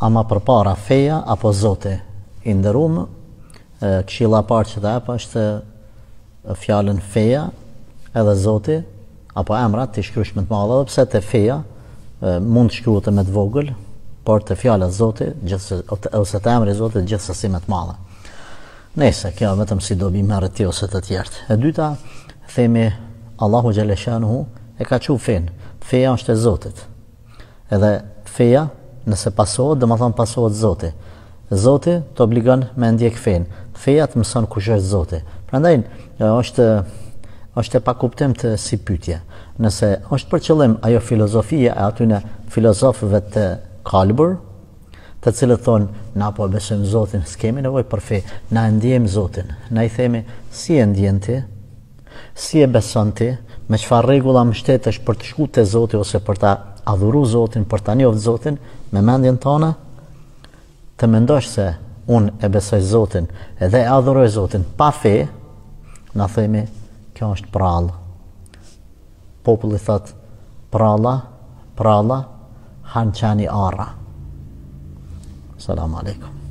ama për para feja apo zote i ndërum këshila parë që të epa është fjallën feja edhe zote apo emrat të shkrysh më të malë dhe të feja mund të shkryu të me të vogël por të fjallët zote gjithse, ose të emri zote gjithës si me të malë nese kjo vetëm si dobi me rëti ose të tjertë e dyta themi Allahu Gjeleshanu e ka qu fin feja është e zotit edhe feja nëse pasohet, dhe më thonë pasohet Zoti. Zoti të obligon me ndjek fen. Feja të mëson kush është Zoti. Prandaj është është e pakuptim të si pytje. Nëse është për qëllim ajo filozofia e aty në filozofëve të kalbur, të cilët thonë, na po besojmë Zotin, s'kemi nevoj për fej, na e ndjejmë Zotin, na i themi, si e ndjejmë ti, si e beson ti, me qëfar regula mështet është për të shku të zotin ose për të adhuru zotin, për të njofë zotin, me mendjen tonë, të mendosh se unë e besoj zotin edhe e adhuruj zotin pa fe, në themi, kjo është prallë. Populli thëtë, pralla, pralla, hanë qani ara. Salam aleikum.